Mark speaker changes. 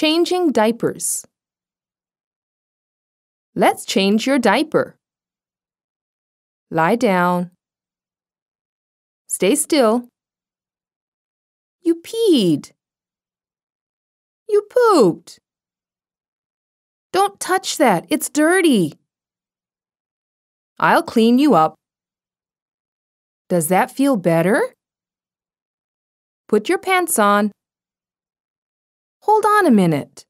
Speaker 1: Changing diapers. Let's change your diaper. Lie down. Stay still. You peed. You pooped. Don't touch that. It's dirty. I'll clean you up. Does that feel better? Put your pants on. Hold on a minute.